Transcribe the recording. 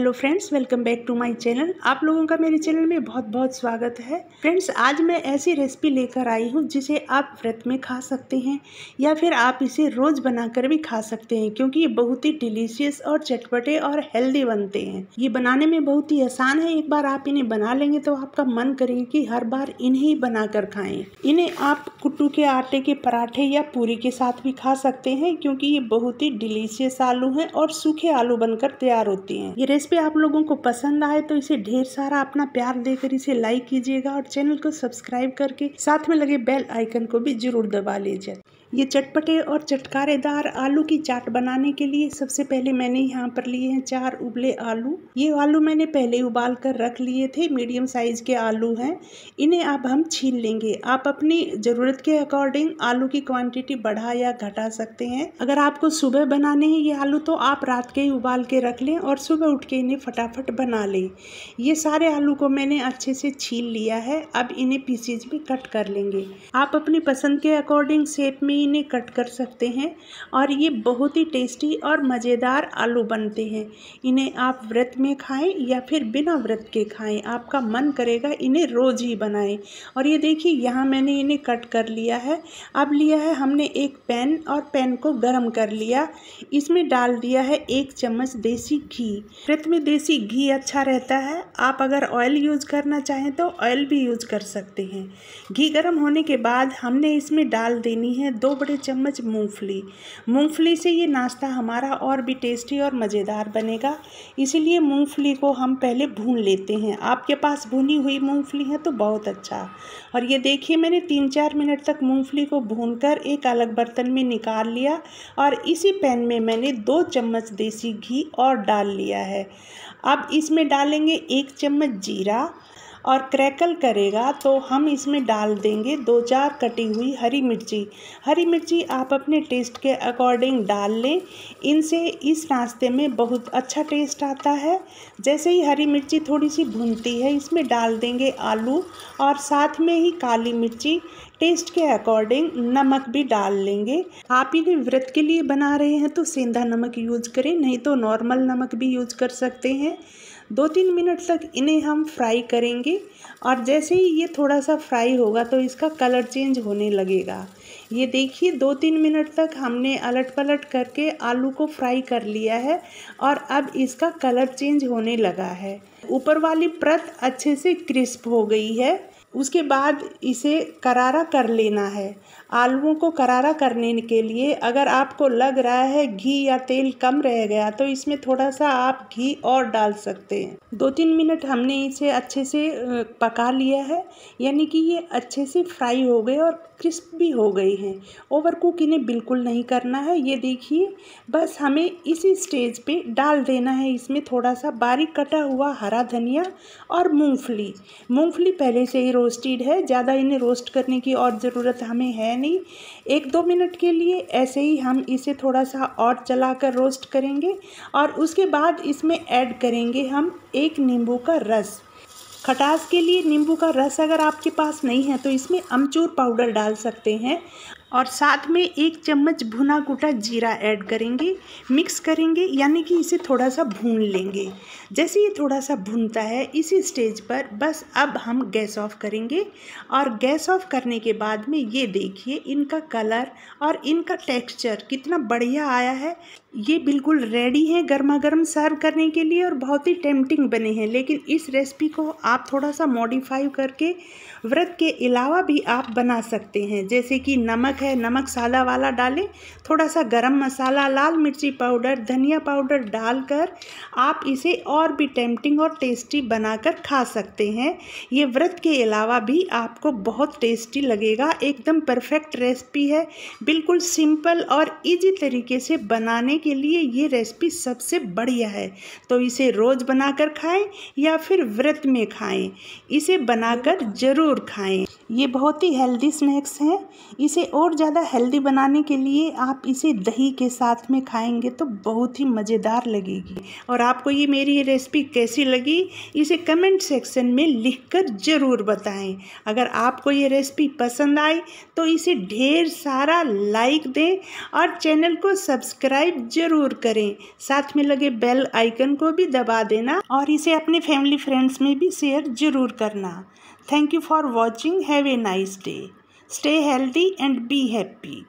Hello friends welcome back to my channel आप लोगों का मेरे चैनल में बहुत बहुत स्वागत है फ्रेंड्स आज मैं ऐसी रेसिपी लेकर आई हूँ जिसे आप व्रत में खा सकते हैं या फिर आप इसे रोज़ बनाकर भी खा सकते हैं क्योंकि ये बहुत ही डिलीशियस और चटपटे और हेल्दी बनते हैं ये बनाने में बहुत ही आसान है एक बार आप इन्हें बना लेंगे तो आपका मन करेंगे कि हर बार इन्हें ही बनाकर खाएं इन्हें आप कुट्टू के आटे के पराठे या पूरी के साथ भी खा सकते हैं क्योंकि ये बहुत ही डिलीशियस आलू हैं और सूखे आलू बनकर तैयार होते हैं ये रेसिपी रेसिपी आप लोगों को पसंद आए तो इसे ढेर सारा अपना प्यार देकर इसे लाइक कीजिएगा और चैनल को सब्सक्राइब करके साथ में लगे बेल आइकन को भी जरूर दबा लीजिए ये चटपटे और चटकारेदार आलू की चाट बनाने के लिए सबसे पहले मैंने यहाँ पर लिए हैं चार उबले आलू ये आलू मैंने पहले उबाल कर रख लिए थे मीडियम साइज़ के आलू हैं इन्हें अब हम छील लेंगे आप अपनी ज़रूरत के अकॉर्डिंग आलू की क्वांटिटी बढ़ा या घटा सकते हैं अगर आपको सुबह बनाने हैं ये आलू तो आप रात के ही उबाल के रख लें और सुबह उठ के इन्हें फटाफट बना लें ये सारे आलू को मैंने अच्छे से छील लिया है अब इन्हें पीसीज में कट कर लेंगे आप अपनी पसंद के अकॉर्डिंग सेप में भी इन्हें कट कर सकते हैं और ये बहुत ही टेस्टी और मज़ेदार आलू बनते हैं इन्हें आप व्रत में खाएं या फिर बिना व्रत के खाएं आपका मन करेगा इन्हें रोज़ ही बनाएं और ये देखिए यहाँ मैंने इन्हें कट कर लिया है अब लिया है हमने एक पैन और पैन को गर्म कर लिया इसमें डाल दिया है एक चम्मच देसी घी व्रत में देसी घी अच्छा रहता है आप अगर ऑयल यूज़ करना चाहें तो ऑयल भी यूज़ कर सकते हैं घी गर्म होने के बाद हमने इसमें डाल देनी है दो बड़े चम्मच मूंगफली मूंगफली से ये नाश्ता हमारा और भी टेस्टी और मज़ेदार बनेगा इसीलिए मूंगफली को हम पहले भून लेते हैं आपके पास भुनी हुई मूंगफली है तो बहुत अच्छा और ये देखिए मैंने तीन चार मिनट तक मूंगफली को भून एक अलग बर्तन में निकाल लिया और इसी पैन में मैंने दो चम्मच देसी घी और डाल लिया है अब इसमें डालेंगे एक चम्मच जीरा और क्रैकल करेगा तो हम इसमें डाल देंगे दो चार कटी हुई हरी मिर्ची हरी मिर्ची आप अपने टेस्ट के अकॉर्डिंग डाल लें इनसे इस नाश्ते में बहुत अच्छा टेस्ट आता है जैसे ही हरी मिर्ची थोड़ी सी भूनती है इसमें डाल देंगे आलू और साथ में ही काली मिर्ची टेस्ट के अकॉर्डिंग नमक भी डाल लेंगे आप इन्हें व्रत के लिए बना रहे हैं तो सेंधा नमक यूज करें नहीं तो नॉर्मल नमक भी यूज कर सकते हैं दो तीन मिनट तक इन्हें हम फ्राई करेंगे और जैसे ही ये थोड़ा सा फ्राई होगा तो इसका कलर चेंज होने लगेगा ये देखिए दो तीन मिनट तक हमने अलट पलट करके आलू को फ्राई कर लिया है और अब इसका कलर चेंज होने लगा है ऊपर वाली प्रत अच्छे से क्रिस्प हो गई है उसके बाद इसे करारा कर लेना है आलुओं को करारा करने के लिए अगर आपको लग रहा है घी या तेल कम रह गया तो इसमें थोड़ा सा आप घी और डाल सकते हैं दो तीन मिनट हमने इसे अच्छे से पका लिया है यानी कि ये अच्छे से फ्राई हो गए और क्रिस्प भी हो गई हैं ओवर कुक इन्हें बिल्कुल नहीं करना है ये देखिए बस हमें इसी स्टेज पे डाल देना है इसमें थोड़ा सा बारीक कटा हुआ हरा धनिया और मूँगफली मूँगफली पहले से ही रोस्टेड है ज़्यादा इन्हें रोस्ट करने की और ज़रूरत हमें है नहीं एक दो मिनट के लिए ऐसे ही हम इसे थोड़ा सा और चला कर रोस्ट करेंगे और उसके बाद इसमें ऐड करेंगे हम एक नींबू का रस खटास के लिए नींबू का रस अगर आपके पास नहीं है तो इसमें अमचूर पाउडर डाल सकते हैं और साथ में एक चम्मच भुना कुटा जीरा ऐड करेंगे मिक्स करेंगे यानी कि इसे थोड़ा सा भून लेंगे जैसे ये थोड़ा सा भूनता है इसी स्टेज पर बस अब हम गैस ऑफ करेंगे और गैस ऑफ करने के बाद में ये देखिए इनका कलर और इनका टेक्सचर कितना बढ़िया आया है ये बिल्कुल रेडी हैं गर्मा गर्म सर्व करने के लिए और बहुत ही टेम्पटिंग बने हैं लेकिन इस रेसिपी को आप थोड़ा सा मॉडिफाई करके व्रत के अलावा भी आप बना सकते हैं जैसे कि नमक नमक है नमक सादा वाला डालें थोड़ा सा गरम मसाला लाल मिर्ची पाउडर धनिया पाउडर डालकर आप इसे और भी टेम्पटिंग और टेस्टी बनाकर खा सकते हैं ये व्रत के अलावा भी आपको बहुत टेस्टी लगेगा एकदम परफेक्ट रेसिपी है बिल्कुल सिंपल और इजी तरीके से बनाने के लिए ये रेसिपी सबसे बढ़िया है तो इसे रोज़ बनाकर खाएं या फिर व्रत में खाएं इसे बनाकर ज़रूर खाएं ये बहुत ही हेल्दी स्नैक्स हैं इसे और ज़्यादा हेल्दी बनाने के लिए आप इसे दही के साथ में खाएंगे तो बहुत ही मज़ेदार लगेगी और आपको ये मेरी ये रेसिपी कैसी लगी इसे कमेंट सेक्शन में लिखकर ज़रूर बताएं अगर आपको ये रेसिपी पसंद आई तो इसे ढेर सारा लाइक दें और चैनल को सब्सक्राइब ज़रूर करें साथ में लगे बेल आइकन को भी दबा देना और इसे अपने फैमिली फ्रेंड्स में भी शेयर ज़रूर करना Thank you for watching. Have a nice day. Stay healthy and be happy.